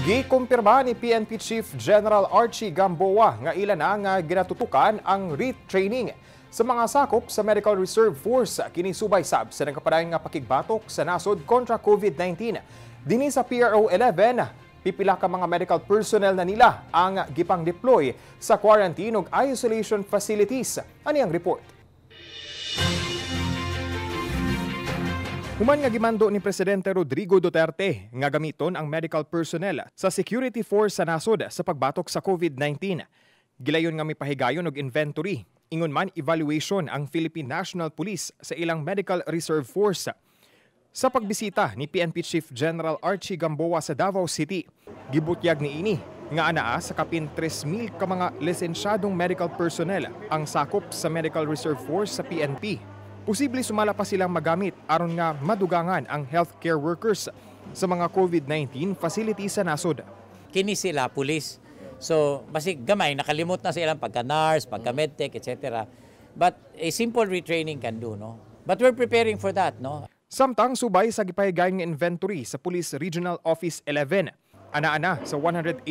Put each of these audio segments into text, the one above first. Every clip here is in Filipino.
Gikumpirma ni PNP Chief General Archie Gamboa nga ilan nga ginatutukan ang retraining sa mga sakop sa Medical Reserve Force kini subay sab sa nagkaparayang nga pakigbatok sa nasod kontra COVID-19. Dini sa PRO 11, pipila ka mga medical personnel na nila ang gipang deploy sa quarantine ug isolation facilities. Ani ang report? Human nga gimando ni Presidente Rodrigo Duterte nga gamiton ang medical personnel sa security force sa nasod sa pagbatok sa COVID-19. Gilayon nga may pahigayon og inventory. Ingon man evaluation ang Philippine National Police sa ilang Medical Reserve Force. Sa pagbisita ni PNP Chief General Archie Gamboa sa Davao City, gibutyag ni ini nga anaa sa kapin 3,000 ka mga lisensyadong medical personnel ang sakop sa Medical Reserve Force sa PNP posible sumala pa silang magamit aron nga madugangan ang healthcare workers sa mga COVID-19 facilities sa nasod. Kini sila pulis. So, basi gamay, nakalimot na sila pagka NARS, pagka MedTech, etc. But a simple retraining can do, no? But we're preparing for that, no? Samtang subay sa gipaygayon nga inventory sa Police Regional Office 11, ana-ana sa 189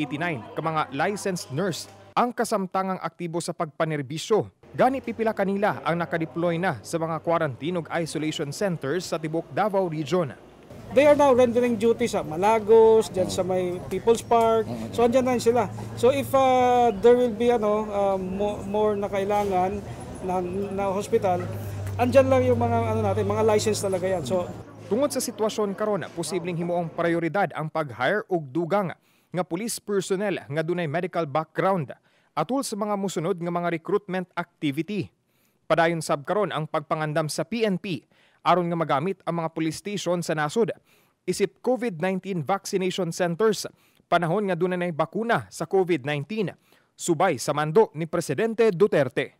ka mga licensed nurse ang kasamtangang aktibo sa pagpanerbisyo. Gani pipila kanila ang nakadeploy na sa mga quarantine ug isolation centers sa tibok Davao Region. They are now rendering duty sa Malagos, dyan sa may People's Park. Mm-hmm. So andyan na sila. So if uh, there will be ano uh, more, na kailangan na, na hospital, andyan lang yung mga ano natin, mga license talaga yan. So Tungod sa sitwasyon karon, posibleng himuong prioridad ang pag-hire og dugang nga police personnel nga dunay medical background atul sa mga musunod nga mga recruitment activity. Padayon sab karon ang pagpangandam sa PNP aron nga magamit ang mga police station sa nasod isip COVID-19 vaccination centers panahon nga dunay bakuna sa COVID-19 subay sa mando ni Presidente Duterte.